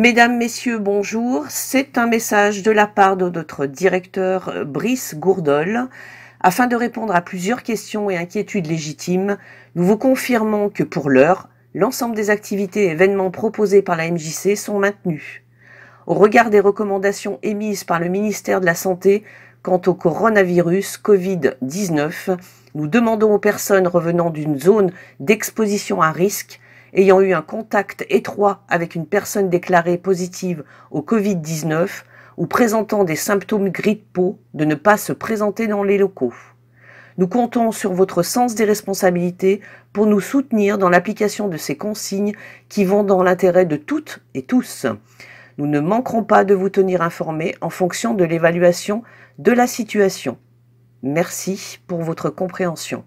Mesdames, Messieurs, bonjour. C'est un message de la part de notre directeur euh, Brice Gourdol. Afin de répondre à plusieurs questions et inquiétudes légitimes, nous vous confirmons que pour l'heure, l'ensemble des activités et événements proposés par la MJC sont maintenus. Au regard des recommandations émises par le ministère de la Santé quant au coronavirus Covid-19, nous demandons aux personnes revenant d'une zone d'exposition à risque ayant eu un contact étroit avec une personne déclarée positive au Covid-19 ou présentant des symptômes grippe-peau de ne pas se présenter dans les locaux. Nous comptons sur votre sens des responsabilités pour nous soutenir dans l'application de ces consignes qui vont dans l'intérêt de toutes et tous. Nous ne manquerons pas de vous tenir informés en fonction de l'évaluation de la situation. Merci pour votre compréhension.